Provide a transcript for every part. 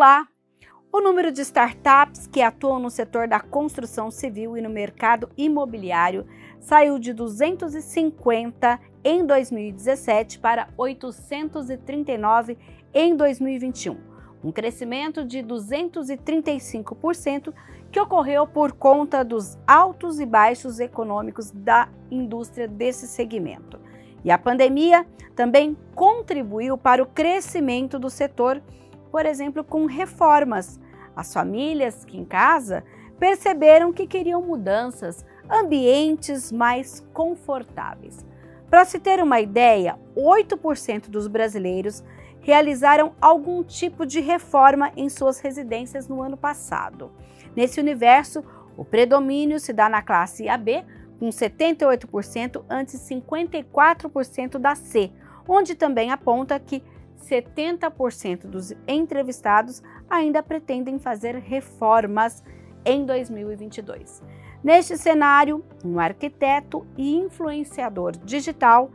Olá! O número de startups que atuam no setor da construção civil e no mercado imobiliário saiu de 250 em 2017 para 839 em 2021, um crescimento de 235% que ocorreu por conta dos altos e baixos econômicos da indústria desse segmento. E a pandemia também contribuiu para o crescimento do setor por exemplo, com reformas. As famílias que em casa perceberam que queriam mudanças, ambientes mais confortáveis. Para se ter uma ideia, 8% dos brasileiros realizaram algum tipo de reforma em suas residências no ano passado. Nesse universo, o predomínio se dá na classe AB, com 78% antes 54% da C, onde também aponta que 70% dos entrevistados ainda pretendem fazer reformas em 2022. Neste cenário, um arquiteto e influenciador digital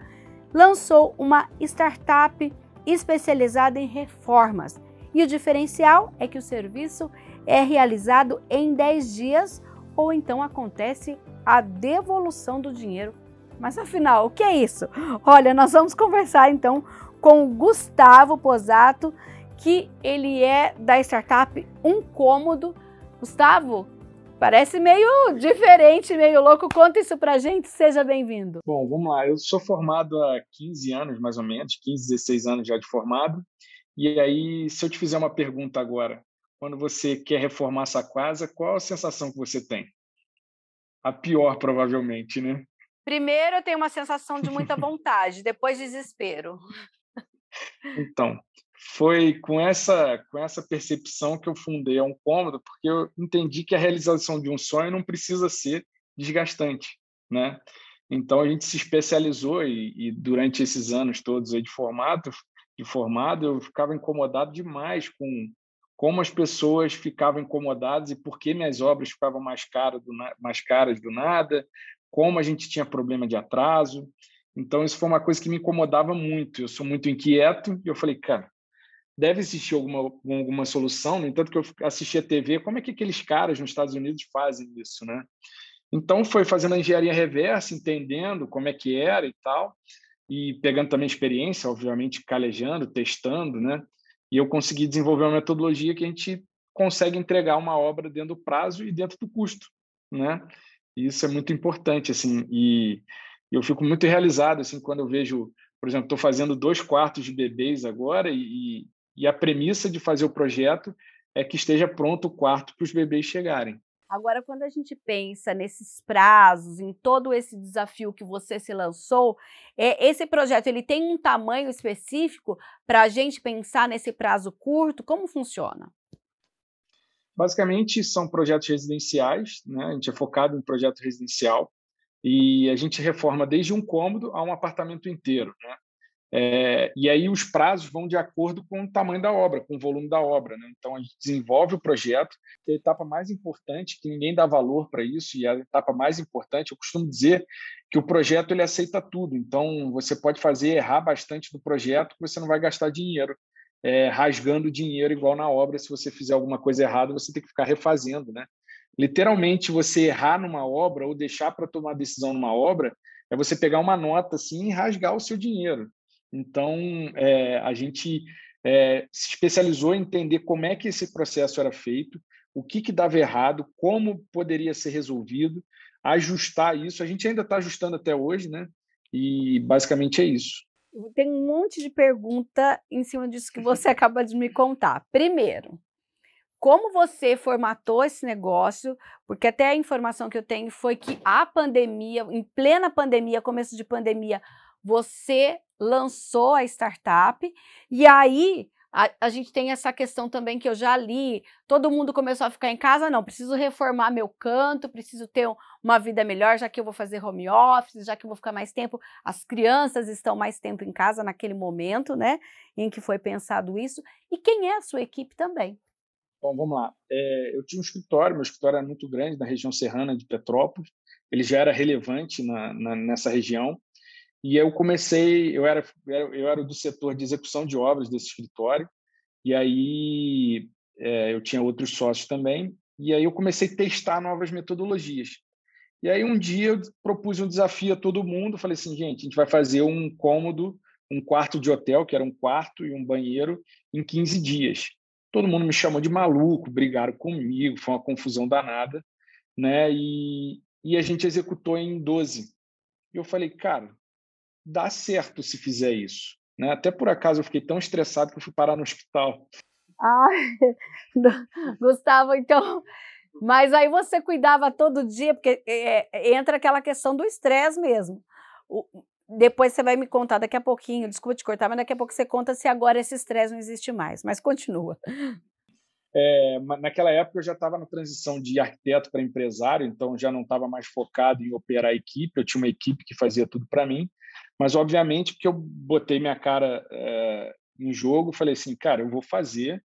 lançou uma startup especializada em reformas. E o diferencial é que o serviço é realizado em 10 dias ou então acontece a devolução do dinheiro. Mas afinal, o que é isso? Olha, nós vamos conversar então com o Gustavo Posato, que ele é da startup Um Cômodo. Gustavo, Parece meio diferente, meio louco. Conta isso pra gente, seja bem-vindo. Bom, vamos lá. Eu sou formado há 15 anos, mais ou menos, 15, 16 anos já de formado. E aí, se eu te fizer uma pergunta agora, quando você quer reformar sua casa, qual a sensação que você tem? A pior, provavelmente, né? Primeiro, eu tenho uma sensação de muita vontade, depois desespero. Então, foi com essa, com essa percepção que eu fundei a um cômodo, porque eu entendi que a realização de um sonho não precisa ser desgastante, né? Então a gente se especializou e, e durante esses anos todos de formato, de formado, eu ficava incomodado demais com como as pessoas ficavam incomodadas e por que minhas obras ficavam mais caras do, mais caras do nada, como a gente tinha problema de atraso. Então, isso foi uma coisa que me incomodava muito. Eu sou muito inquieto e eu falei, cara, deve existir alguma, alguma solução. No entanto, que eu assisti a TV, como é que aqueles caras nos Estados Unidos fazem isso, né? Então, foi fazendo a engenharia reversa, entendendo como é que era e tal, e pegando também experiência, obviamente, calejando, testando, né? E eu consegui desenvolver uma metodologia que a gente consegue entregar uma obra dentro do prazo e dentro do custo, né? E isso é muito importante, assim, e eu fico muito realizado assim quando eu vejo, por exemplo, estou fazendo dois quartos de bebês agora e, e a premissa de fazer o projeto é que esteja pronto o quarto para os bebês chegarem. Agora, quando a gente pensa nesses prazos, em todo esse desafio que você se lançou, é, esse projeto ele tem um tamanho específico para a gente pensar nesse prazo curto? Como funciona? Basicamente, são projetos residenciais, né? a gente é focado em projeto residencial e a gente reforma desde um cômodo a um apartamento inteiro. Né? É, e aí os prazos vão de acordo com o tamanho da obra, com o volume da obra. Né? Então a gente desenvolve o projeto, que é a etapa mais importante, que ninguém dá valor para isso, e a etapa mais importante, eu costumo dizer que o projeto ele aceita tudo. Então você pode fazer errar bastante no projeto, que você não vai gastar dinheiro. É, rasgando dinheiro igual na obra, se você fizer alguma coisa errada, você tem que ficar refazendo, né? literalmente você errar numa obra ou deixar para tomar decisão numa obra é você pegar uma nota assim e rasgar o seu dinheiro. Então, é, a gente é, se especializou em entender como é que esse processo era feito, o que, que dava errado, como poderia ser resolvido, ajustar isso. A gente ainda está ajustando até hoje, né? E basicamente é isso. Tem um monte de pergunta em cima disso que você acaba de me contar. Primeiro, como você formatou esse negócio, porque até a informação que eu tenho foi que a pandemia, em plena pandemia, começo de pandemia, você lançou a startup e aí a, a, gente tem essa questão também que eu já li. Todo mundo começou a ficar em casa, não, preciso reformar meu canto, preciso ter um, uma vida melhor, já que eu vou fazer home office, já que eu vou ficar mais tempo. As crianças estão mais tempo em casa naquele momento, né, em que foi pensado isso. E quem é a sua equipe também? Bom, vamos lá. É, eu tinha um escritório, meu escritório era muito grande na região serrana de Petrópolis, ele já era relevante na, na, nessa região, e eu comecei, eu era, eu era do setor de execução de obras desse escritório, e aí é, eu tinha outros sócios também, e aí eu comecei a testar novas metodologias. E aí um dia eu propus um desafio a todo mundo, falei assim, gente, a gente vai fazer um cômodo, um quarto de hotel, que era um quarto e um banheiro, em 15 dias todo mundo me chamou de maluco, brigaram comigo, foi uma confusão danada, né? E, e a gente executou em 12. E eu falei, cara, dá certo se fizer isso. Né? Até por acaso eu fiquei tão estressado que eu fui parar no hospital. Ah, Gustavo, então. Mas aí você cuidava todo dia, porque é, é entra aquela questão do estresse mesmo. O, depois você vai me contar daqui a pouquinho, desculpa te cortar, mas daqui a pouco você conta se agora esse estresse não existe mais. Mas continua. É, naquela época eu já estava na transição de arquiteto para empresário, então já não estava mais focado em operar a equipe, eu tinha uma equipe que fazia tudo para mim, mas obviamente porque eu botei minha cara é, em jogo, falei assim, cara, eu vou fazer,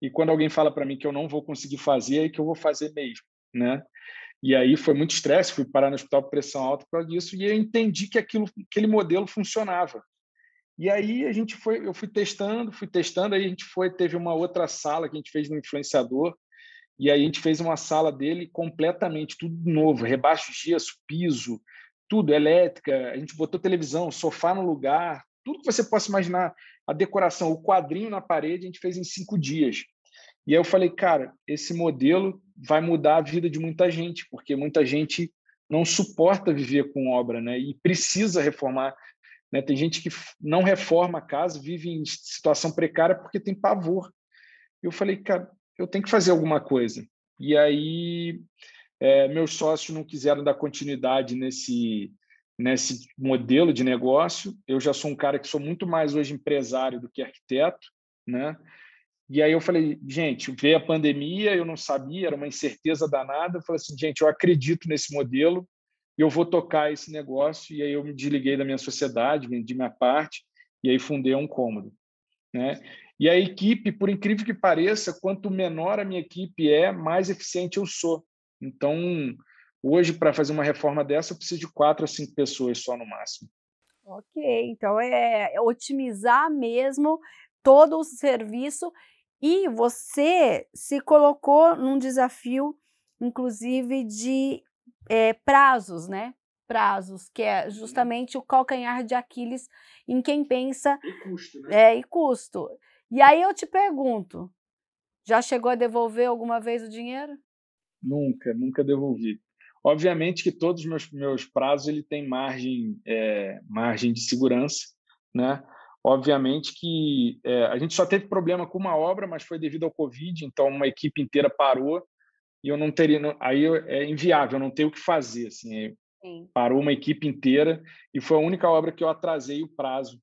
e quando alguém fala para mim que eu não vou conseguir fazer, é que eu vou fazer mesmo, né? E aí foi muito estresse, fui parar no hospital com pressão alta por causa disso, e eu entendi que aquilo, aquele modelo funcionava. E aí a gente foi, eu fui testando, fui testando, aí a gente foi, teve uma outra sala que a gente fez no influenciador, e aí a gente fez uma sala dele completamente, tudo novo, rebaixo gesso, piso, tudo, elétrica, a gente botou televisão, sofá no lugar, tudo que você possa imaginar, a decoração, o quadrinho na parede, a gente fez em cinco dias. E aí eu falei, cara, esse modelo vai mudar a vida de muita gente, porque muita gente não suporta viver com obra, né? E precisa reformar. Né? Tem gente que não reforma a casa, vive em situação precária porque tem pavor. Eu falei, cara, eu tenho que fazer alguma coisa. E aí é, meus sócios não quiseram dar continuidade nesse nesse modelo de negócio. Eu já sou um cara que sou muito mais hoje empresário do que arquiteto, né? E aí eu falei, gente, veio a pandemia, eu não sabia, era uma incerteza danada. Eu falei assim, gente, eu acredito nesse modelo, eu vou tocar esse negócio. E aí eu me desliguei da minha sociedade, vendi minha parte, e aí fundei um cômodo. Né? E a equipe, por incrível que pareça, quanto menor a minha equipe é, mais eficiente eu sou. Então, hoje, para fazer uma reforma dessa, eu preciso de quatro a cinco pessoas só no máximo. Ok, então é, é otimizar mesmo todo o serviço e você se colocou num desafio, inclusive, de é, prazos, né? Prazos, que é uhum. justamente o calcanhar de Aquiles em quem pensa. E custo, né? É, e custo. E aí eu te pergunto: já chegou a devolver alguma vez o dinheiro? Nunca, nunca devolvi. Obviamente que todos os meus, meus prazos ele tem margem, é, margem de segurança, né? Obviamente que é, a gente só teve problema com uma obra, mas foi devido ao Covid, então uma equipe inteira parou e eu não teria. Não, aí é inviável, eu não tenho o que fazer. Assim, parou uma equipe inteira e foi a única obra que eu atrasei o prazo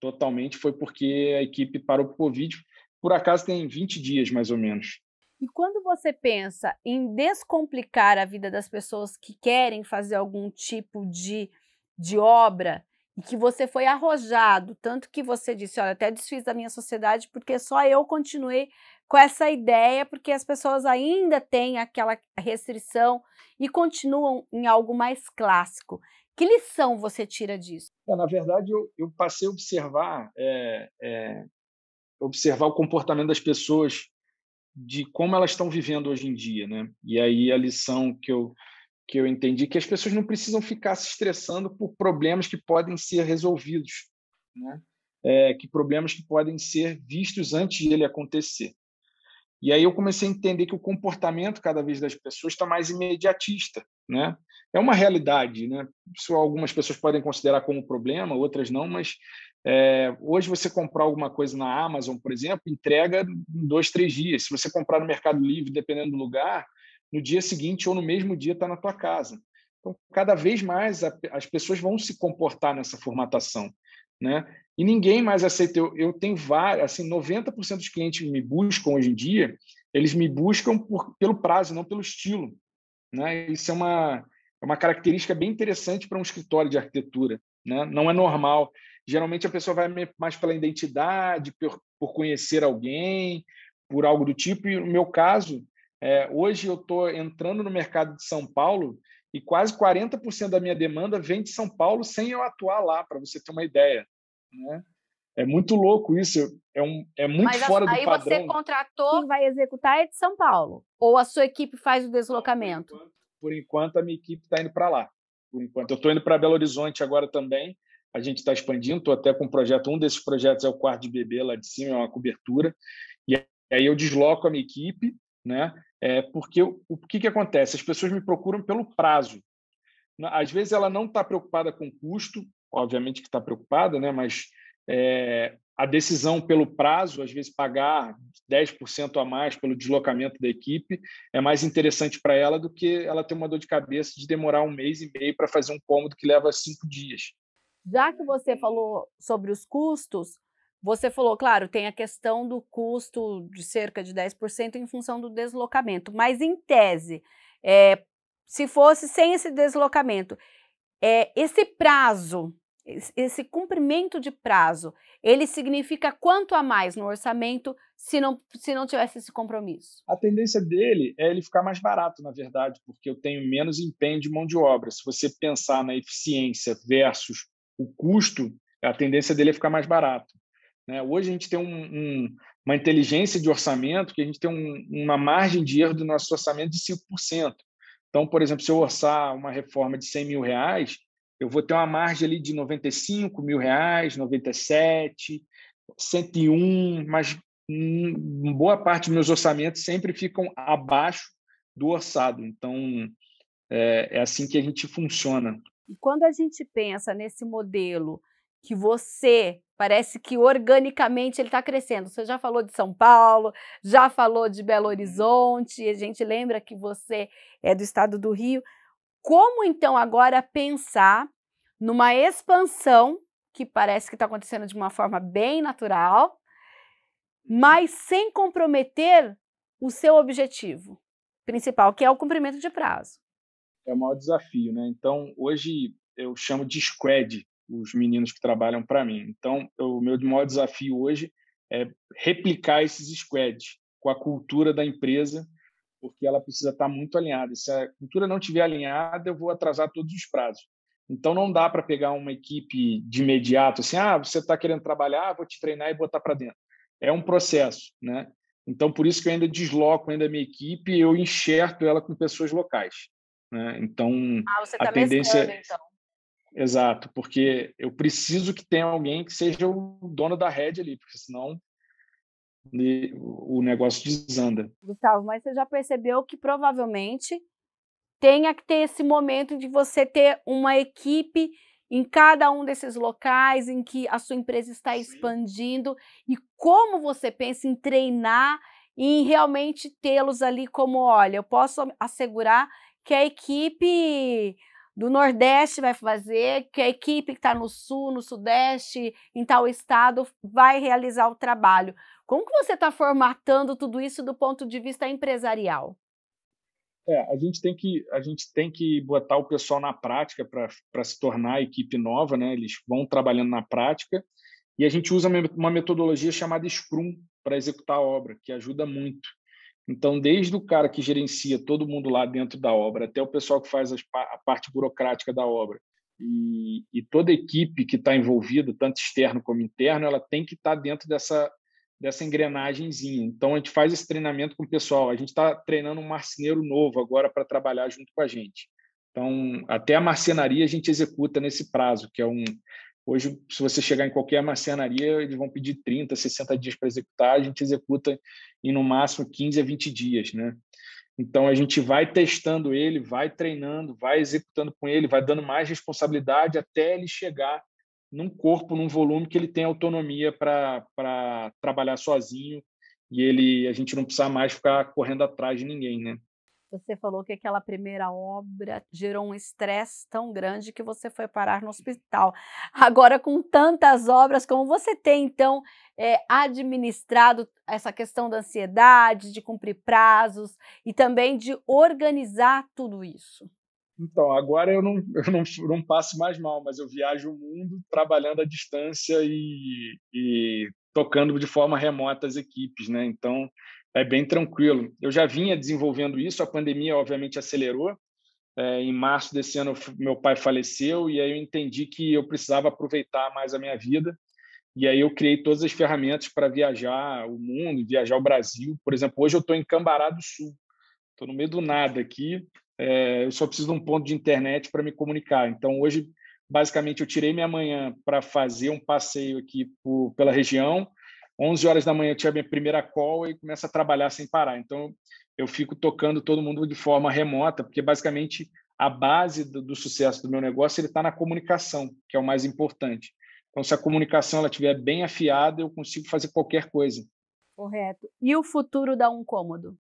totalmente, foi porque a equipe parou com o Covid. Por acaso tem 20 dias mais ou menos. E quando você pensa em descomplicar a vida das pessoas que querem fazer algum tipo de, de obra, e que você foi arrojado, tanto que você disse, olha, até desfiz da minha sociedade porque só eu continuei com essa ideia, porque as pessoas ainda têm aquela restrição e continuam em algo mais clássico. Que lição você tira disso? É, na verdade, eu, eu, passei a observar, é, é, observar o comportamento das pessoas de como elas estão vivendo hoje em dia, né? E aí a lição que eu que eu entendi que as pessoas não precisam ficar se estressando por problemas que podem ser resolvidos, né? É, que problemas que podem ser vistos antes dele acontecer. E aí eu comecei a entender que o comportamento cada vez das pessoas está mais imediatista, né? É uma realidade, né? Isso algumas pessoas podem considerar como problema, outras não, mas é, hoje você comprar alguma coisa na Amazon, por exemplo, entrega em dois, três dias. Se você comprar no Mercado Livre, dependendo do lugar, no dia seguinte ou no mesmo dia está na tua casa. Então, cada vez mais a, as pessoas vão se comportar nessa formatação, né? E ninguém mais aceita. Eu, eu tenho várias, assim, 90% dos clientes que me buscam hoje em dia, eles me buscam por, pelo prazo, não pelo estilo, né? Isso é uma é uma característica bem interessante para um escritório de arquitetura, né? Não é normal. Geralmente a pessoa vai mais pela identidade, por, por conhecer alguém, por algo do tipo. E no meu caso, é, hoje eu estou entrando no mercado de São Paulo e quase 40% da minha demanda vem de São Paulo sem eu atuar lá, para você ter uma ideia. Né? É muito louco isso, é, um, é muito Mas fora do padrão. Mas aí você contratou, quem vai executar é de São Paulo? Ou a sua equipe faz o deslocamento? Por enquanto, por enquanto a minha equipe está indo para lá. Por enquanto, eu estou indo para Belo Horizonte agora também, a gente está expandindo, estou até com um projeto, um desses projetos é o quarto de bebê lá de cima, é uma cobertura, e aí eu desloco a minha equipe, né? É porque o, que, que acontece? As pessoas me procuram pelo prazo. Às vezes ela não está preocupada com custo, obviamente que está preocupada, né? Mas é, a decisão pelo prazo, às vezes pagar 10% a mais pelo deslocamento da equipe, é mais interessante para ela do que ela ter uma dor de cabeça de demorar um mês e meio para fazer um cômodo que leva cinco dias. Já que você falou sobre os custos, você falou, claro, tem a questão do custo de cerca de 10% em função do deslocamento, mas em tese, é, se fosse sem esse deslocamento, é, esse prazo, esse cumprimento de prazo, ele significa quanto a mais no orçamento se não, se não tivesse esse compromisso? A tendência dele é ele ficar mais barato, na verdade, porque eu tenho menos empenho de mão de obra. Se você pensar na eficiência versus o custo, a tendência dele é ficar mais barato. Né? Hoje a gente tem um, um, uma inteligência de orçamento que a gente tem um, uma margem de erro do nosso orçamento de 5%. Então, por exemplo, se eu orçar uma reforma de 100 mil reais, eu vou ter uma margem ali de 95 mil reais, 97, 101, mas hum, boa parte dos meus orçamentos sempre ficam abaixo do orçado. Então, é, é assim que a gente funciona. E quando a gente pensa nesse modelo que você parece que organicamente ele está crescendo. Você já falou de São Paulo, já falou de Belo uhum. Horizonte, a gente lembra que você é do estado do Rio. Como então agora pensar numa expansão que parece que está acontecendo de uma forma bem natural, mas sem comprometer o seu objetivo principal, que é o cumprimento de prazo? É o maior desafio, né? Então, hoje eu chamo de squad, os meninos que trabalham para mim. Então, o meu maior desafio hoje é replicar esses squads com a cultura da empresa, porque ela precisa estar tá muito alinhada. Se a cultura não estiver alinhada, eu vou atrasar todos os prazos. Então, não dá para pegar uma equipe de imediato, assim, ah, você está querendo trabalhar, vou te treinar e botar para dentro. É um processo, né? Então, por isso que eu ainda desloco ainda a minha equipe, eu enxerto ela com pessoas locais. Né? Então, ah, você tá a tendência... Mesclando, então. Exato, porque eu preciso que tenha alguém que seja o dono da rede ali, porque senão né, o negócio desanda. Gustavo, mas você já percebeu que provavelmente tenha que ter esse momento de você ter uma equipe em cada um desses locais em que a sua empresa está Sim. expandindo e como você pensa em treinar e em realmente tê-los ali como, olha, eu posso assegurar que a equipe do Nordeste vai fazer, que a equipe que está no Sul, no Sudeste, em tal estado, vai realizar o trabalho. Como que você está formatando tudo isso do ponto de vista empresarial? É, a gente tem que a gente tem que botar o pessoal na prática para se tornar a equipe nova, né? Eles vão trabalhando na prática e a gente usa uma metodologia chamada Scrum para executar a obra, que ajuda muito. Então, desde o cara que gerencia todo mundo lá dentro da obra, até o pessoal que faz a parte burocrática da obra, e, e toda a equipe que está envolvida, tanto externo como interno, ela tem que estar tá dentro dessa, dessa engrenagemzinha. Então, a gente faz esse treinamento com o pessoal. A gente está treinando um marceneiro novo agora para trabalhar junto com a gente. Então, até a marcenaria a gente executa nesse prazo, que é um, Hoje, se você chegar em qualquer marcenaria, eles vão pedir 30, 60 dias para executar, a gente executa em no máximo 15 a 20 dias, né? Então a gente vai testando ele, vai treinando, vai executando com ele, vai dando mais responsabilidade até ele chegar num corpo, num volume que ele tem autonomia para trabalhar sozinho e ele a gente não precisar mais ficar correndo atrás de ninguém, né? Você falou que aquela primeira obra gerou um estresse tão grande que você foi parar no hospital. Agora, com tantas obras, como você tem, então, é, administrado essa questão da ansiedade, de cumprir prazos e também de organizar tudo isso? Então, agora eu não, eu não, não passo mais mal, mas eu viajo o mundo trabalhando à distância e, e tocando de forma remota as equipes, né? Então, é bem tranquilo. Eu já vinha desenvolvendo isso, a pandemia obviamente acelerou. É, em março desse ano, meu pai faleceu e aí eu entendi que eu precisava aproveitar mais a minha vida. E aí eu criei todas as ferramentas para viajar o mundo, viajar o Brasil. Por exemplo, hoje eu estou em Cambará do Sul, estou no meio do nada aqui. É, eu só preciso de um ponto de internet para me comunicar. Então hoje, basicamente, eu tirei minha manhã para fazer um passeio aqui por, pela região 11 horas da manhã eu tinha a minha primeira call e começo a trabalhar sem parar. Então, eu fico tocando todo mundo de forma remota, porque basicamente a base do, do sucesso do meu negócio ele está na comunicação, que é o mais importante. Então, se a comunicação ela estiver bem afiada, eu consigo fazer qualquer coisa. Correto. E o futuro da Um Cômodo?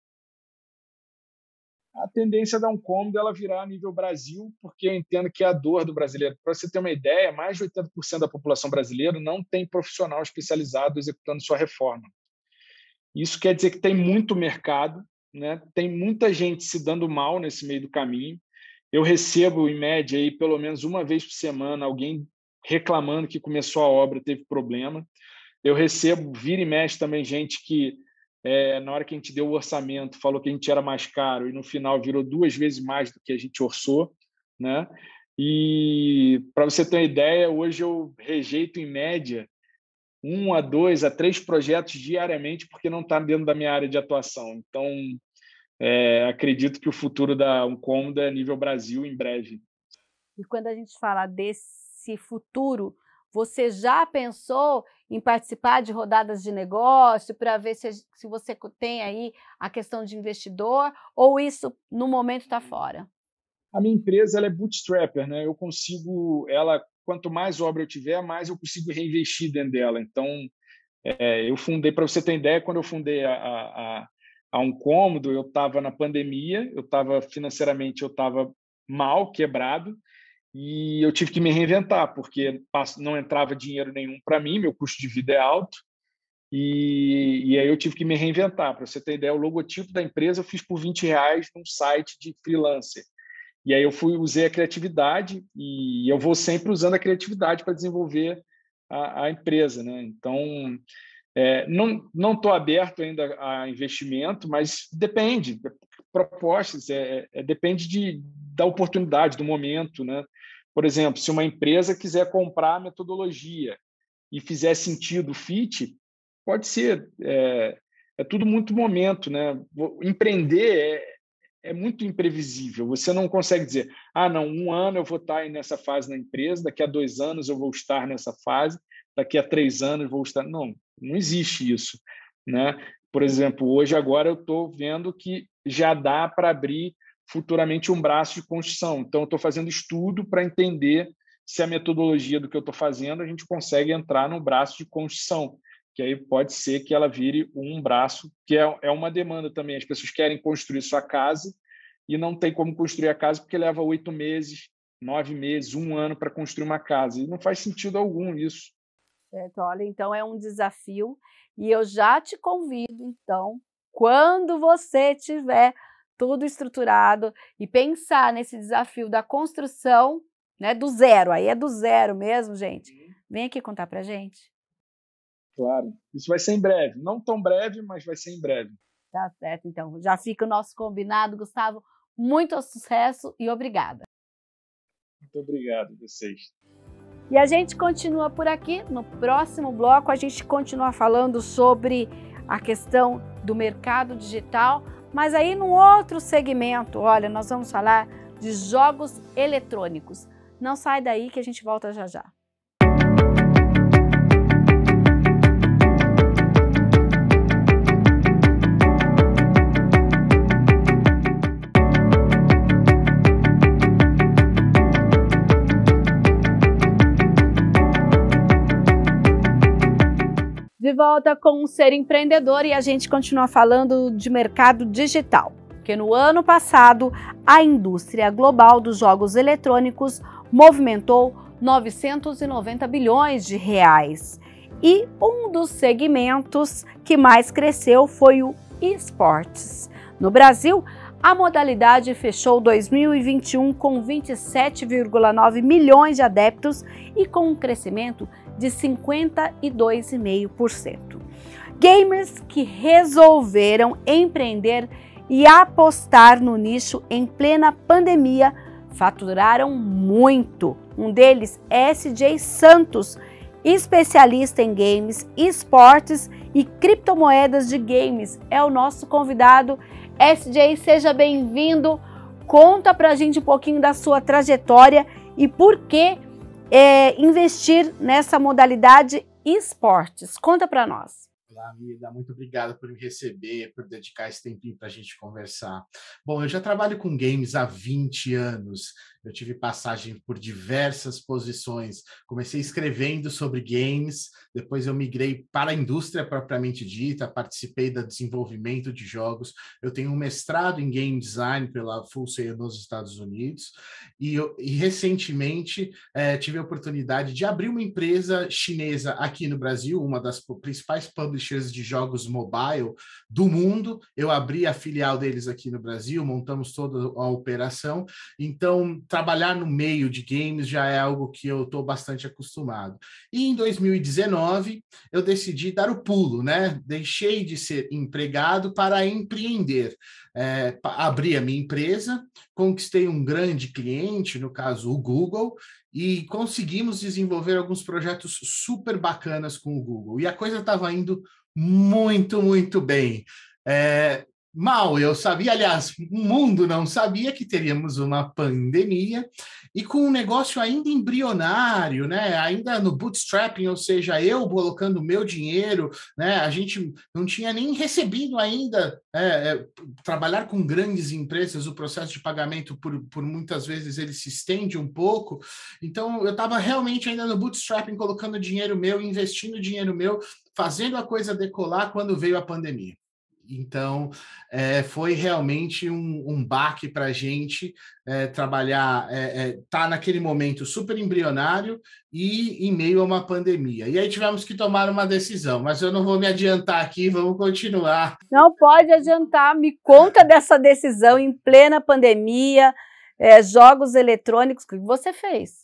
a tendência da Uncom dela virar a nível Brasil, porque eu entendo que é a dor do brasileiro. Para você ter uma ideia, mais de 80% da população brasileira não tem profissional especializado executando sua reforma. Isso quer dizer que tem muito mercado, né? tem muita gente se dando mal nesse meio do caminho. Eu recebo, em média, aí, pelo menos uma vez por semana, alguém reclamando que começou a obra, teve problema. Eu recebo, vira e mexe também, gente que é, na hora que a gente deu o orçamento, falou que a gente era mais caro e no final virou duas vezes mais do que a gente orçou, né? E para você ter uma ideia, hoje eu rejeito em média um a dois a três projetos diariamente porque não está dentro da minha área de atuação. Então, é, acredito que o futuro da Uncômoda é nível Brasil em breve. E quando a gente fala desse futuro, você já pensou em participar de rodadas de negócio para ver se, se você tem aí a questão de investidor ou isso no momento está fora? A minha empresa ela é bootstrapper, né? Eu consigo, ela quanto mais obra eu tiver, mais eu consigo reinvestir dentro dela. Então, é, eu fundei, para você ter ideia, quando eu fundei a, a, a um cômodo, eu estava na pandemia, eu estava financeiramente, eu estava mal, quebrado, e eu tive que me reinventar, porque não entrava dinheiro nenhum para mim, meu custo de vida é alto. E, e aí eu tive que me reinventar. Para você ter ideia, o logotipo da empresa eu fiz por 20 reais num site de freelancer. E aí eu fui usei a criatividade e eu vou sempre usando a criatividade para desenvolver a, a, empresa, né? Então é, não não estou aberto ainda a investimento, mas depende propostas, é, é depende de, da oportunidade, do momento. Né? Por exemplo, se uma empresa quiser comprar a metodologia e fizer sentido o fit, pode ser. É, é tudo muito momento. Né? Empreender é, é muito imprevisível. Você não consegue dizer, ah, não, um ano eu vou estar nessa fase na empresa, daqui a dois anos eu vou estar nessa fase, daqui a três anos eu vou estar. Não, não existe isso. Né? Por exemplo, hoje agora eu estou vendo que já dá para abrir futuramente um braço de construção. Então, estou fazendo estudo para entender se a metodologia do que eu estou fazendo a gente consegue entrar no braço de construção, que aí pode ser que ela vire um braço, que é, é uma demanda também. As pessoas querem construir sua casa e não tem como construir a casa porque leva oito meses, nove meses, um ano para construir uma casa. E não faz sentido algum isso. Certo, olha, então é um desafio. E eu já te convido, então, quando você tiver tudo estruturado e pensar nesse desafio da construção, né, do zero. Aí é do zero mesmo, gente. Uhum. Vem aqui contar pra gente. Claro. Isso vai ser em breve. Não tão breve, mas vai ser em breve. Tá certo, então. Já fica o nosso combinado, Gustavo. Muito sucesso e obrigada. Muito obrigado vocês. E a gente continua por aqui. No próximo bloco, a gente continua falando sobre a questão do mercado digital, mas aí, num outro segmento, olha, nós vamos falar de jogos eletrônicos. Não sai daí que a gente volta já já. de volta com o Ser Empreendedor e a gente continua falando de mercado digital. Porque no ano passado, a indústria global dos jogos eletrônicos movimentou 990 bilhões de reais. E um dos segmentos que mais cresceu foi o esportes. No Brasil, a modalidade fechou 2021 com 27,9 milhões de adeptos e com um crescimento de de 52,5%. Gamers que resolveram empreender e apostar no nicho em plena pandemia faturaram muito. Um deles é SJ Santos, especialista em games, esportes e criptomoedas de games. É o nosso convidado. SJ, seja bem-vindo. Conta pra gente um pouquinho da sua trajetória e por que é, investir nessa modalidade esportes. Conta para nós. Olá amiga muito obrigado por me receber, por dedicar esse tempinho para a gente conversar. Bom, eu já trabalho com games há 20 anos eu tive passagem por diversas posições. Comecei escrevendo sobre games, depois eu migrei para a indústria propriamente dita, participei do desenvolvimento de jogos. Eu tenho um mestrado em game design pela Sail nos Estados Unidos e, eu, e recentemente eh, tive a oportunidade de abrir uma empresa chinesa aqui no Brasil, uma das principais publishers de jogos mobile do mundo. Eu abri a filial deles aqui no Brasil, montamos toda a operação. Então, trabalhar no meio de games já é algo que eu estou bastante acostumado. E em 2019, eu decidi dar o pulo, né? Deixei de ser empregado para empreender. É, abri a minha empresa, conquistei um grande cliente, no caso o Google, e conseguimos desenvolver alguns projetos super bacanas com o Google. E a coisa estava indo muito, muito bem. É, Mal eu sabia, aliás, o mundo não sabia que teríamos uma pandemia e com um negócio ainda embrionário, né? Ainda no bootstrapping, ou seja, eu colocando meu dinheiro, né? A gente não tinha nem recebido ainda é, é, trabalhar com grandes empresas, o processo de pagamento por, por muitas vezes ele se estende um pouco. Então eu estava realmente ainda no bootstrapping, colocando dinheiro meu, investindo dinheiro meu, fazendo a coisa decolar quando veio a pandemia. Então, é, foi realmente um, um baque para a gente é, trabalhar, é, tá naquele momento super embrionário e em meio a uma pandemia. E aí tivemos que tomar uma decisão, mas eu não vou me adiantar aqui, vamos continuar. Não pode adiantar, me conta dessa decisão em plena pandemia, jogos eletrônicos, que você fez?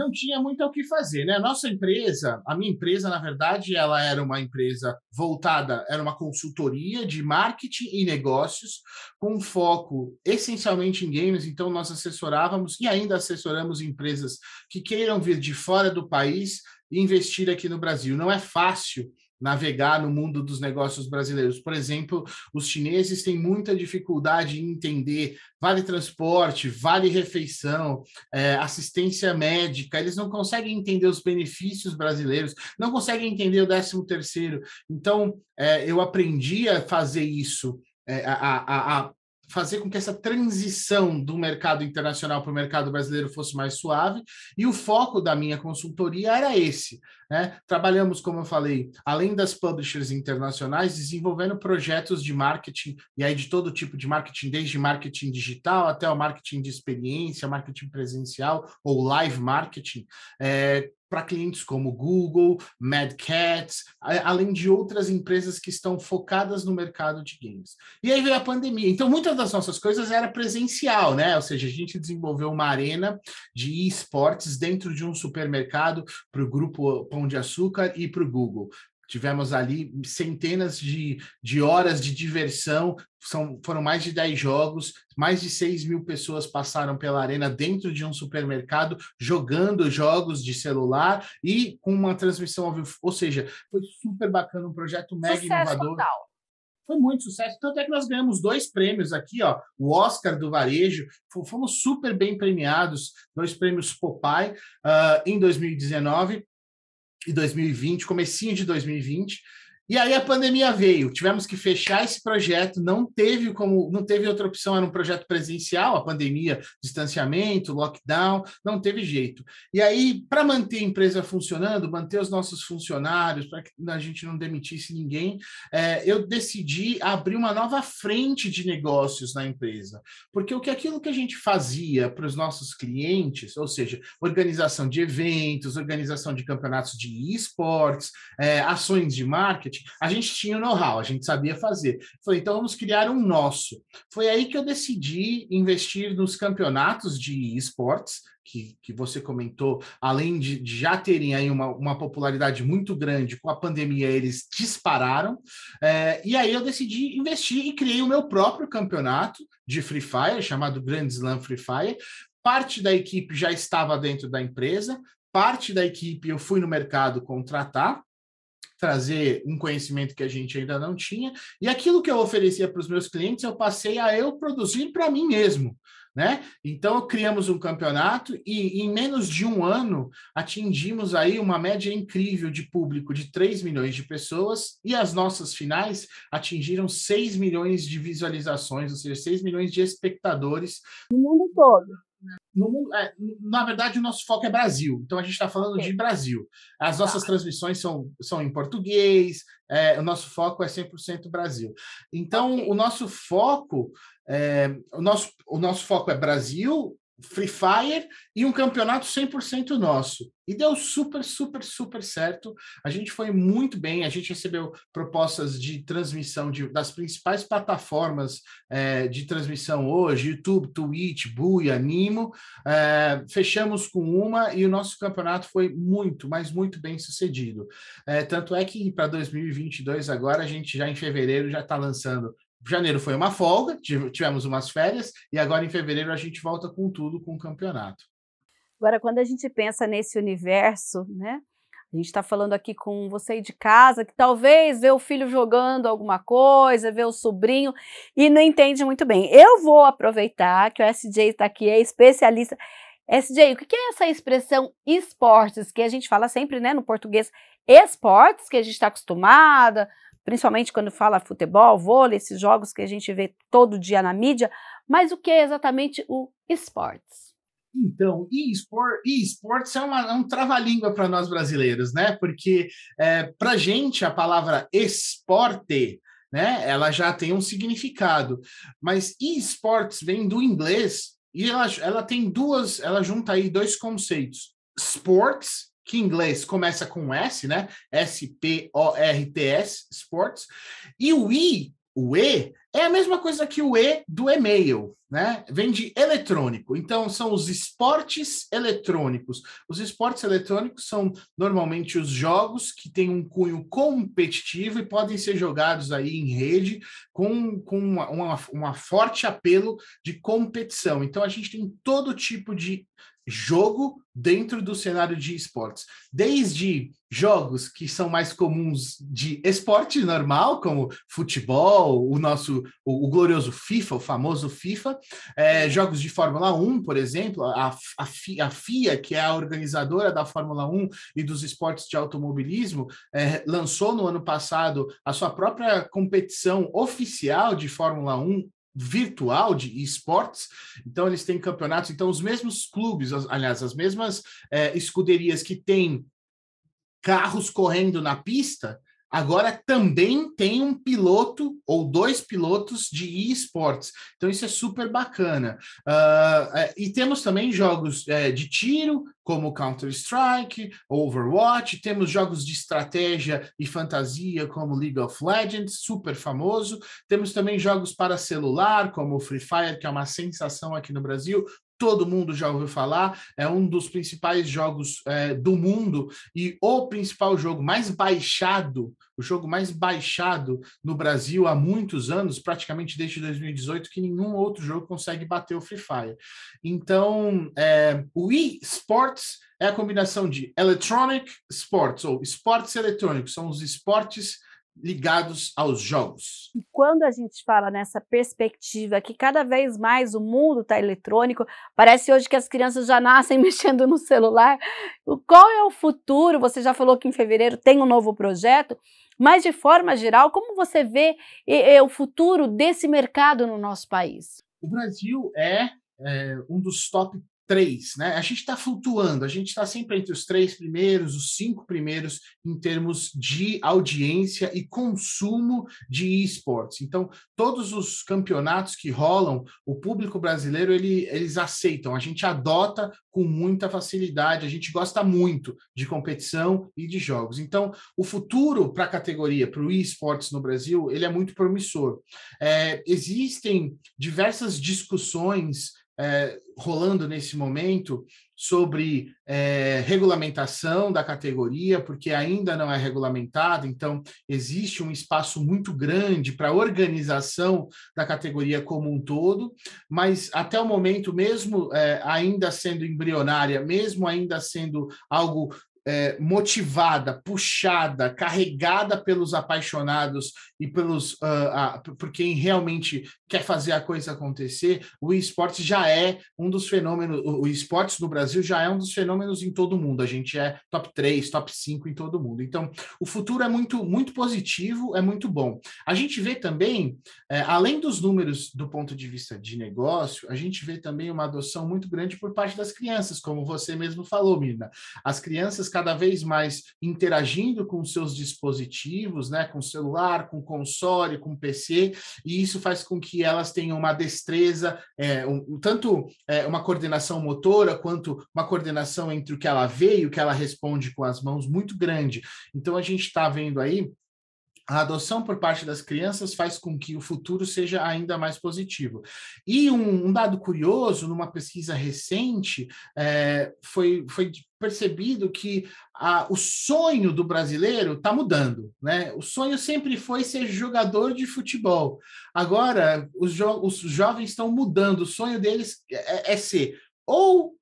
não tinha muito o que fazer, né? A nossa empresa, a minha empresa, na verdade, ela era uma empresa voltada, era uma consultoria de marketing e negócios, com foco essencialmente em games, então nós assessorávamos e ainda assessoramos empresas que queiram vir de fora do país e investir aqui no Brasil. Não é fácil navegar no mundo dos negócios brasileiros. Por exemplo, os chineses têm muita dificuldade em entender vale transporte, vale refeição, é, assistência médica. Eles não conseguem entender os benefícios brasileiros, não conseguem entender o décimo terceiro. Então, é, eu aprendi a fazer isso, é, a, a, a fazer com que essa transição do mercado internacional para o mercado brasileiro fosse mais suave, e o foco da minha consultoria era esse: né? Trabalhamos, como eu falei, além das publishers internacionais, desenvolvendo projetos de marketing, e aí de todo tipo de marketing, desde marketing digital até o marketing de experiência, marketing presencial ou live marketing, é, para clientes como Google, Mad Cats, além de outras empresas que estão focadas no mercado de games. E aí veio a pandemia. Então, muitas das nossas coisas era presencial, né? Ou seja, a gente desenvolveu uma arena de esportes dentro de um supermercado para o grupo Pão de Açúcar e para o Google. Tivemos ali centenas de, de horas de diversão, são, foram mais de 10 jogos, mais de 6 mil pessoas passaram pela arena dentro de um supermercado, jogando jogos de celular e com uma transmissão ao vivo. Ou seja, foi super bacana, um projeto mega Sucesso inovador. Total foi muito sucesso. Tanto é que nós ganhamos dois prêmios aqui, ó, o Oscar do Varejo, fomos super bem premiados, dois prêmios Popeye uh, em 2019 e 2020, comecinho de 2020, e aí a pandemia veio, tivemos que fechar esse projeto, não teve como, não teve outra opção, era um projeto presencial, a pandemia, distanciamento, lockdown, não teve jeito. E aí, para manter a empresa funcionando, manter os nossos funcionários, para que a gente não demitisse ninguém, é, eu decidi abrir uma nova frente de negócios na empresa. Porque o que aquilo que a gente fazia para os nossos clientes, ou seja, organização de eventos, organização de campeonatos de esportes, é, ações de marketing, gente. A gente tinha o know-how, a gente sabia fazer. Foi então vamos criar um nosso. Foi aí que eu decidi investir nos campeonatos de esportes, que, que você comentou, além de, de já terem aí uma, uma popularidade muito grande, com a pandemia eles dispararam. É, e aí eu decidi investir e criei o meu próprio campeonato de Free Fire, chamado Grand Slam Free Fire. Parte da equipe já estava dentro da empresa, parte da equipe eu fui no mercado contratar, trazer um conhecimento que a gente ainda não tinha. E aquilo que eu oferecia para os meus clientes, eu passei a eu produzir para mim mesmo. Né? Então criamos um campeonato e em menos de um ano atingimos aí uma média incrível de público de 3 milhões de pessoas e as nossas finais atingiram 6 milhões de visualizações, ou seja, 6 milhões de espectadores. No mundo todo. No mundo, é, na verdade, o nosso foco é Brasil, então a gente está falando de Brasil. As tá. nossas tá. transmissões são, são em português, é, o nosso foco é 100% Brasil. Então, okay. o nosso foco é, o, nosso, o nosso foco é Brasil, Free Fire e um campeonato 100% nosso. E deu super, super, super certo. A gente foi muito bem. A gente recebeu propostas de transmissão de, das principais plataformas é, de transmissão hoje: YouTube, Twitch, Bui, Animo. É, fechamos com uma e o nosso campeonato foi muito, mas muito bem sucedido. É, tanto é que para 2022, agora, a gente já em fevereiro já está lançando janeiro foi uma folga, tivemos umas férias, e agora em fevereiro a gente volta com tudo com o campeonato. Agora, quando a gente pensa nesse universo, né? A gente está falando aqui com você aí de casa, que talvez vê o filho jogando alguma coisa, vê o sobrinho e não entende muito bem. Eu vou aproveitar que o SJ está aqui, é especialista. SJ, o que é essa expressão esportes, que a gente fala sempre né, no português, esportes, que a gente está acostumada, principalmente quando fala futebol, vôlei, esses jogos que a gente vê todo dia na mídia, mas o que é exatamente o esportes? Então, e-esportes é, é um trava-língua para nós brasileiros, né? Porque é, para gente a palavra esporte né? Ela já tem um significado. Mas esportes vem do inglês e ela, ela tem duas, ela junta aí dois conceitos: sports que em inglês começa com S, né? S-P-O-R-T-S, Sports. E o I, o E, é a mesma coisa que o E do e-mail, né? Vem de eletrônico. Então, são os esportes eletrônicos. Os esportes eletrônicos são normalmente os jogos que têm um cunho competitivo e podem ser jogados aí em rede com, com uma, uma, uma forte apelo de competição. Então, a gente tem todo tipo de jogo dentro do cenário de esportes. Desde jogos que são mais comuns de esporte normal, como futebol, o nosso o, o glorioso FIFA, o famoso FIFA, é, jogos de Fórmula 1, por exemplo, a, a, a, FIA, que é a organizadora da Fórmula 1 e dos esportes de automobilismo, é, lançou no ano passado a sua própria competição oficial de Fórmula 1 virtual de esportes, então eles têm campeonatos, então os mesmos clubes, aliás, as mesmas é, escuderias que têm carros correndo na pista, agora também tem um piloto ou dois pilotos de esportes. Então isso é super bacana. Uh, e temos também jogos é, de tiro, como Counter-Strike, Overwatch, temos jogos de estratégia e fantasia como League of Legends, super famoso, temos também jogos para celular como Free Fire, que é uma sensação aqui no Brasil, todo mundo já ouviu falar, é um dos principais jogos é, do mundo e o principal jogo mais baixado o jogo mais baixado no Brasil há muitos anos, praticamente desde 2018, que nenhum outro jogo consegue bater o Free Fire. Então, é, o eSports é a combinação de Electronic Sports, ou esportes eletrônicos, são os esportes ligados aos jogos. E quando a gente fala nessa perspectiva que cada vez mais o mundo está eletrônico, parece hoje que as crianças já nascem mexendo no celular. Qual é o futuro? Você já falou que em fevereiro tem um novo projeto. Mas, de forma geral, como você vê o futuro desse mercado no nosso país? O Brasil é, é um dos top três, né? A gente está flutuando, a gente está sempre entre os três primeiros, os cinco primeiros em termos de audiência e consumo de esportes. Então, todos os campeonatos que rolam, o público brasileiro ele, eles aceitam, a gente adota com muita facilidade, a gente gosta muito de competição e de jogos. Então, o futuro para a categoria, para o esportes no Brasil, ele é muito promissor. É, existem diversas discussões é, rolando nesse momento sobre é, regulamentação da categoria, porque ainda não é regulamentado, então existe um espaço muito grande para organização da categoria como um todo, mas até o momento, mesmo é, ainda sendo embrionária, mesmo ainda sendo algo é, motivada, puxada, carregada pelos apaixonados e pelos uh, por quem realmente quer fazer a coisa acontecer, o esportes já é um dos fenômenos, o esportes no Brasil já é um dos fenômenos em todo mundo. A gente é top 3, top 5 em todo mundo. Então, o futuro é muito muito positivo, é muito bom. A gente vê também, é, além dos números do ponto de vista de negócio, a gente vê também uma adoção muito grande por parte das crianças, como você mesmo falou, Mirna. As crianças cada vez mais interagindo com seus dispositivos, né, com celular, com console, com PC, e isso faz com que elas tenham uma destreza, é, um, tanto é, uma coordenação motora quanto uma coordenação entre o que ela vê e o que ela responde com as mãos muito grande. Então a gente está vendo aí a adoção por parte das crianças faz com que o futuro seja ainda mais positivo. E um, um dado curioso, numa pesquisa recente, é, foi, foi percebido que a, o sonho do brasileiro está mudando. Né? O sonho sempre foi ser jogador de futebol. Agora, os, jo os jovens estão mudando, o sonho deles é, é ser ou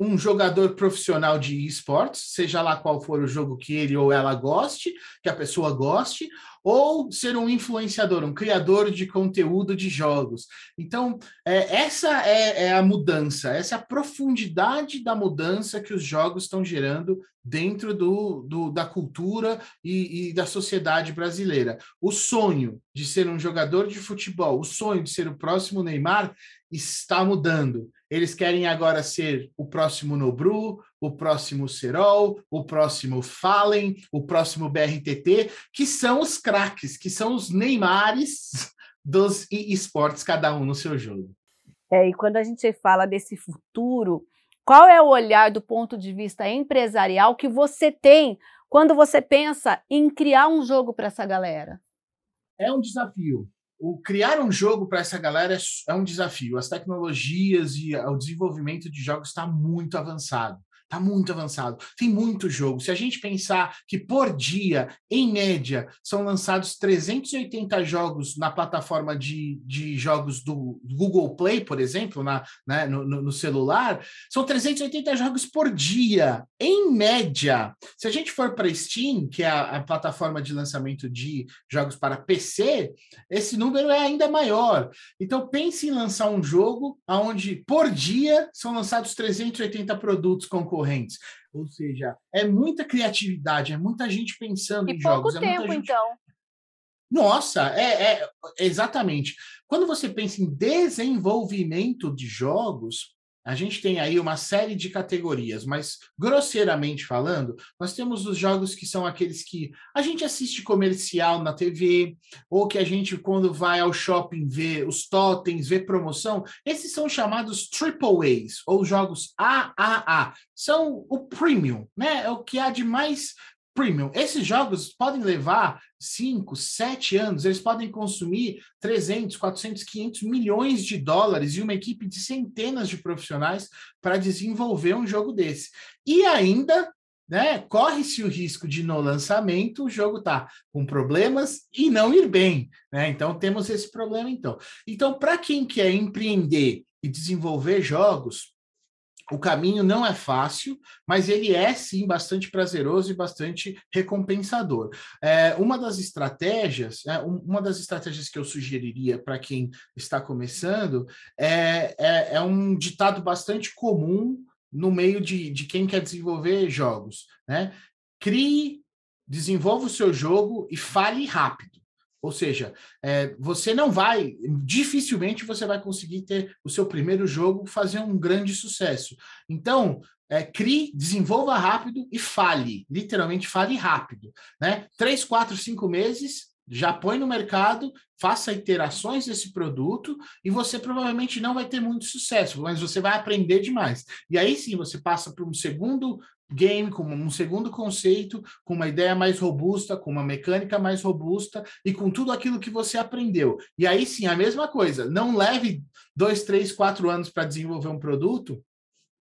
um jogador profissional de esportes, seja lá qual for o jogo que ele ou ela goste, que a pessoa goste, ou ser um influenciador, um criador de conteúdo de jogos. Então, é, essa é, é, a mudança, essa é a profundidade da mudança que os jogos estão gerando dentro do, do da cultura e, e, da sociedade brasileira. O sonho de ser um jogador de futebol, o sonho de ser o próximo Neymar, está mudando. Eles querem agora ser o próximo Nobru, o próximo Serol, o próximo Fallen, o próximo BRTT, que são os craques, que são os Neymares dos esportes, cada um no seu jogo. É, e quando a gente fala desse futuro, qual é o olhar do ponto de vista empresarial que você tem quando você pensa em criar um jogo para essa galera? É um desafio o criar um jogo para essa galera é, é, um desafio. As tecnologias e o desenvolvimento de jogos está muito avançado. Está muito avançado. Tem muito jogo. Se a gente pensar que por dia, em média, são lançados 380 jogos na plataforma de, de jogos do Google Play, por exemplo, na, né, no, no celular, são 380 jogos por dia, em média. Se a gente for para Steam, que é a, a plataforma de lançamento de jogos para PC, esse número é ainda maior. Então pense em lançar um jogo onde por dia são lançados 380 produtos concorrentes concorrentes. Ou seja, é muita criatividade, é muita gente pensando e em jogos. E é pouco tempo, é gente... então. Nossa, é, é exatamente. Quando você pensa em desenvolvimento de jogos, a gente tem aí uma série de categorias, mas grosseiramente falando, nós temos os jogos que são aqueles que a gente assiste comercial na TV, ou que a gente, quando vai ao shopping, vê os totens, vê promoção. Esses são chamados triple A's, ou jogos AAA. São o premium, né? É o que há de mais premium. Esses jogos podem levar 5, 7 anos, eles podem consumir 300, 400, 500 milhões de dólares e uma equipe de centenas de profissionais para desenvolver um jogo desse. E ainda né? Corre-se o risco de no lançamento o jogo tá com problemas e não ir bem, né? Então temos esse problema então. Então para quem quer empreender e desenvolver jogos, o caminho não é fácil, mas ele é sim bastante prazeroso e bastante recompensador. É, uma das estratégias, é, uma das estratégias que eu sugeriria para quem está começando é, é, é um ditado bastante comum no meio de, de quem quer desenvolver jogos, né? Crie, desenvolva o seu jogo e fale rápido. Ou seja, é, você não vai, dificilmente você vai conseguir ter o seu primeiro jogo fazer um grande sucesso. Então, é, crie, desenvolva rápido e fale, literalmente fale rápido. Né? Três, quatro, cinco meses, já põe no mercado, faça iterações desse produto e você provavelmente não vai ter muito sucesso, mas você vai aprender demais. E aí sim você passa para um segundo game, com um segundo conceito, com uma ideia mais robusta, com uma mecânica mais robusta e com tudo aquilo que você aprendeu. E aí sim, a mesma coisa. Não leve dois, três, quatro anos para desenvolver um produto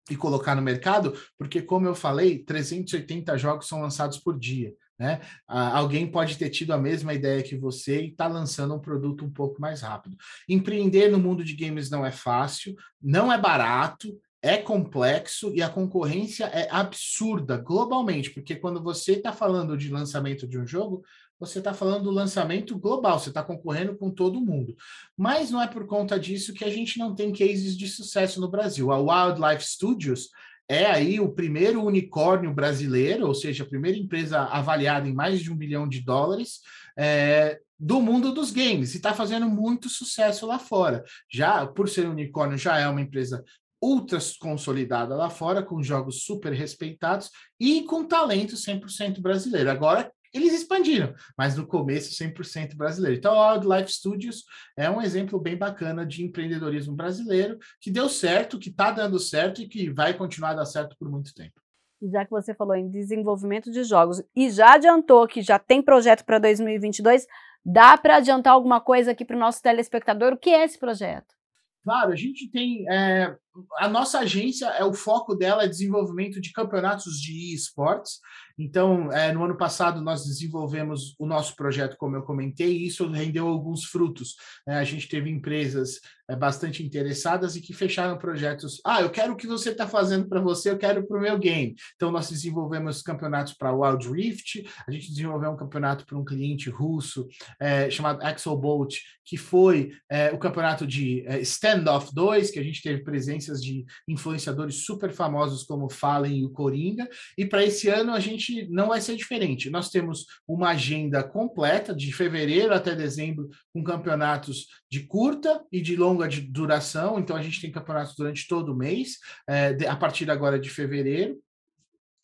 e colocar no mercado, porque como eu falei, 380 jogos são lançados por dia. Né? Ah, alguém pode ter tido a mesma ideia que você e está lançando um produto um pouco mais rápido. Empreender no mundo de games não é fácil, não é barato, é complexo e a concorrência é absurda globalmente, porque quando você está falando de lançamento de um jogo, você está falando do lançamento global, você está concorrendo com todo mundo. Mas não é por conta disso que a gente não tem cases de sucesso no Brasil. A Wildlife Studios é aí o primeiro unicórnio brasileiro, ou seja, a primeira empresa avaliada em mais de um milhão de dólares é, do mundo dos games e está fazendo muito sucesso lá fora. Já por ser unicórnio, já é uma empresa ultra consolidada lá fora, com jogos super respeitados e com talento 100% brasileiro. Agora eles expandiram, mas no começo 100% brasileiro. Então, a Life Studios é um exemplo bem bacana de empreendedorismo brasileiro que deu certo, que está dando certo e que vai continuar a dar certo por muito tempo. E já que você falou em desenvolvimento de jogos e já adiantou que já tem projeto para 2022, dá para adiantar alguma coisa aqui para o nosso telespectador? O que é esse projeto? Claro, a gente tem é, a nossa agência é o foco dela é desenvolvimento de campeonatos de esportes. Então, é, no ano passado nós desenvolvemos o nosso projeto, como eu comentei, e isso rendeu alguns frutos. É, a gente teve empresas é, bastante interessadas e que fecharam projetos. Ah, eu quero o que você está fazendo para você, eu quero para o meu game. Então, nós desenvolvemos campeonatos para Wild Rift. A gente desenvolveu um campeonato para um cliente russo é, chamado Axel Bolt, que foi é, o campeonato de é, Standoff 2, que a gente teve presença de influenciadores super famosos como Fallen e o Coringa. E para esse ano a gente não vai ser diferente. Nós temos uma agenda completa de fevereiro até dezembro com campeonatos de curta e de longa duração. Então a gente tem campeonatos durante todo o mês, é, a partir agora de fevereiro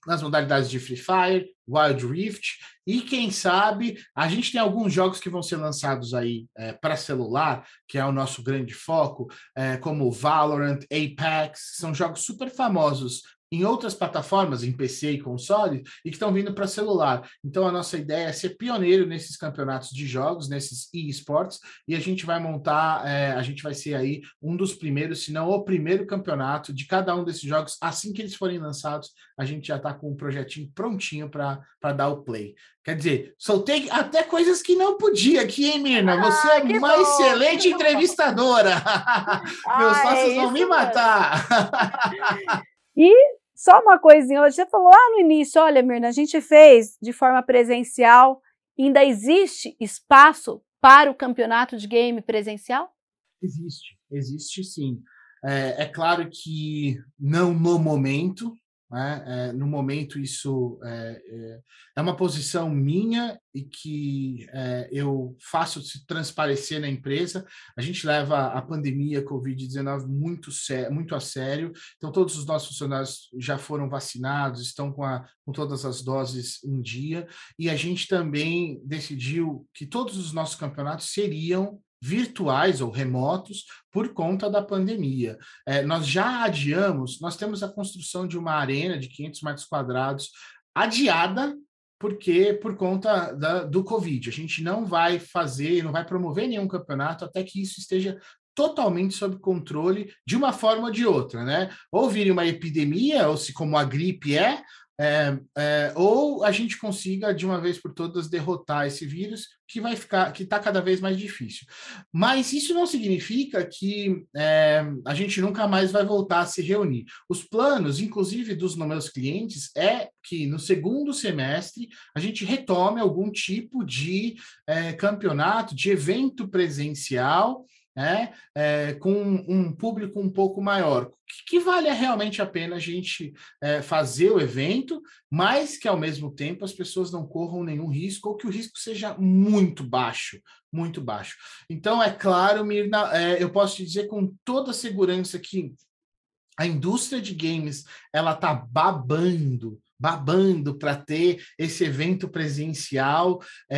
nas modalidades de Free Fire, Wild Rift e quem sabe a gente tem alguns jogos que vão ser lançados aí é, para celular, que é o nosso grande foco, é, como Valorant, Apex, são jogos super famosos em outras plataformas, em PC e console, e que estão vindo para celular. Então, a nossa ideia é ser pioneiro nesses campeonatos de jogos, nesses e-sports, e a gente vai montar, é, a gente vai ser aí um dos primeiros, se não o primeiro campeonato de cada um desses jogos. Assim que eles forem lançados, a gente já está com um projetinho prontinho para dar o play. Quer dizer, soltei até coisas que não podia aqui, hein, Mirna? Ah, Você é ah, uma bom. excelente entrevistadora. Ah, Meus sócios é vão me matar. e só uma coisinha você falou lá no início, olha Mirna, a gente fez de forma presencial, ainda existe espaço para o campeonato de game presencial? Existe, existe sim. É, é claro que não no momento, né? É, no momento, isso é, é, é, uma posição minha e que é, eu faço se transparecer na empresa. A gente leva a pandemia Covid-19 muito, sério, muito a sério, então todos os nossos funcionários já foram vacinados, estão com, a, com todas as doses em dia, e a gente também decidiu que todos os nossos campeonatos seriam virtuais ou remotos por conta da pandemia. É, nós já adiamos, nós temos a construção de uma arena de 500 metros quadrados adiada porque por conta da, do Covid. A gente não vai fazer, não vai promover nenhum campeonato até que isso esteja totalmente sob controle de uma forma ou de outra, né? Ou vire uma epidemia, ou se como a gripe é, é, é, ou a gente consiga de uma vez por todas derrotar esse vírus que vai ficar que está cada vez mais difícil. Mas isso não significa que é, a gente nunca mais vai voltar a se reunir. Os planos, inclusive dos meus clientes, é que no segundo semestre a gente retome algum tipo de é, campeonato, de evento presencial né? É, com um público um pouco maior, que, que vale realmente a pena a gente é, fazer o evento, mas que ao mesmo tempo as pessoas não corram nenhum risco ou que o risco seja muito baixo, muito baixo. Então, é claro, Mirna, é, eu posso te dizer com toda segurança que a indústria de games ela está babando babando para ter esse evento presencial. É,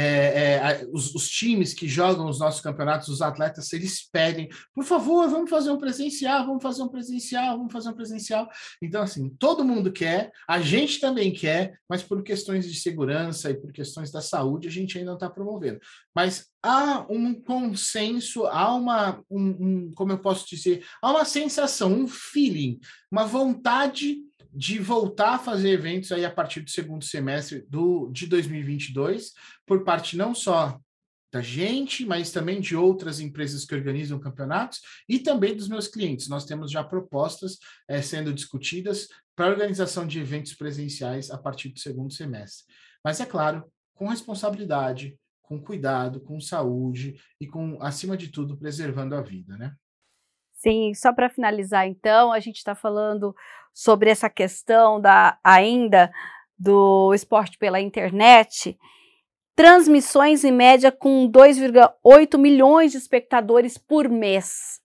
é, os, os, times que jogam os nossos campeonatos, os atletas, eles pedem, por favor, vamos fazer um presencial, vamos fazer um presencial, vamos fazer um presencial. Então, assim, todo mundo quer, a gente também quer, mas por questões de segurança e por questões da saúde, a gente ainda não está promovendo. Mas há um consenso, há uma, um, um, como eu posso dizer, há uma sensação, um feeling, uma vontade de voltar a fazer eventos aí a partir do segundo semestre do, de 2022, por parte não só da gente, mas também de outras empresas que organizam campeonatos e também dos meus clientes. Nós temos já propostas é, sendo discutidas para organização de eventos presenciais a partir do segundo semestre. Mas é claro, com responsabilidade, com cuidado, com saúde e com, acima de tudo, preservando a vida, né? Sim, só para finalizar então, a gente está falando sobre essa questão da ainda do esporte pela internet. Transmissões em média com 2,8 milhões de espectadores por mês.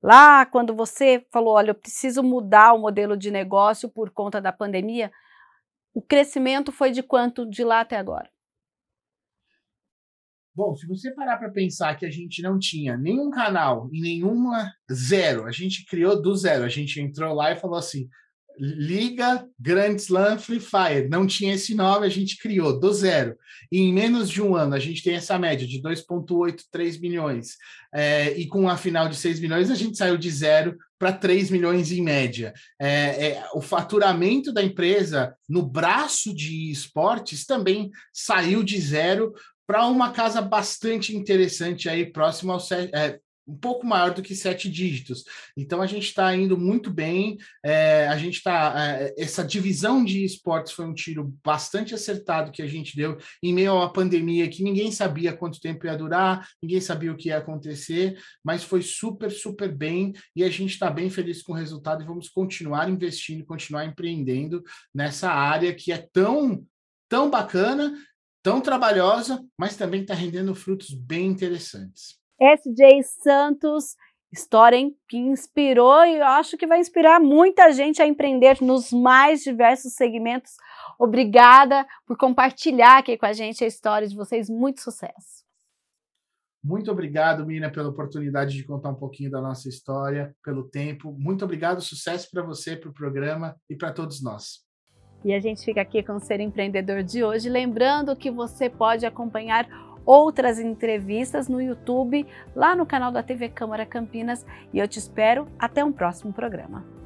Lá, quando você falou, olha, eu preciso mudar o modelo de negócio por conta da pandemia, o crescimento foi de quanto de lá até agora? Bom, se você parar para pensar que a gente não tinha nenhum canal e nenhuma zero, a gente criou do zero, a gente entrou lá e falou assim: Liga Grand Slam Free Fire. Não tinha esse nome, a gente criou do zero. E em menos de um ano, a gente tem essa média de 2,83 milhões. É, e com a final de 6 milhões, a gente saiu de zero para 3 milhões em média. É, é, o faturamento da empresa no braço de esportes também saiu de zero para uma casa bastante interessante aí, próximo ao é, um pouco maior do que sete dígitos. Então a gente está indo muito bem. É, a gente está é, essa divisão de esportes foi um tiro bastante acertado que a gente deu em meio à pandemia, que ninguém sabia quanto tempo ia durar, ninguém sabia o que ia acontecer, mas foi super super bem e a gente está bem feliz com o resultado e vamos continuar investindo, continuar empreendendo nessa área que é tão tão bacana tão trabalhosa, mas também está rendendo frutos bem interessantes. SJ Santos, história hein, que inspirou e eu acho que vai inspirar muita gente a empreender nos mais diversos segmentos. Obrigada por compartilhar aqui com a gente a história de vocês. Muito sucesso. Muito obrigado, Mina, pela oportunidade de contar um pouquinho da nossa história, pelo tempo. Muito obrigado, sucesso para você, para o programa e para todos nós. E a gente fica aqui com o Ser Empreendedor de hoje, lembrando que você pode acompanhar outras entrevistas no YouTube, lá no canal da TV Câmara Campinas, e eu te espero até um próximo programa.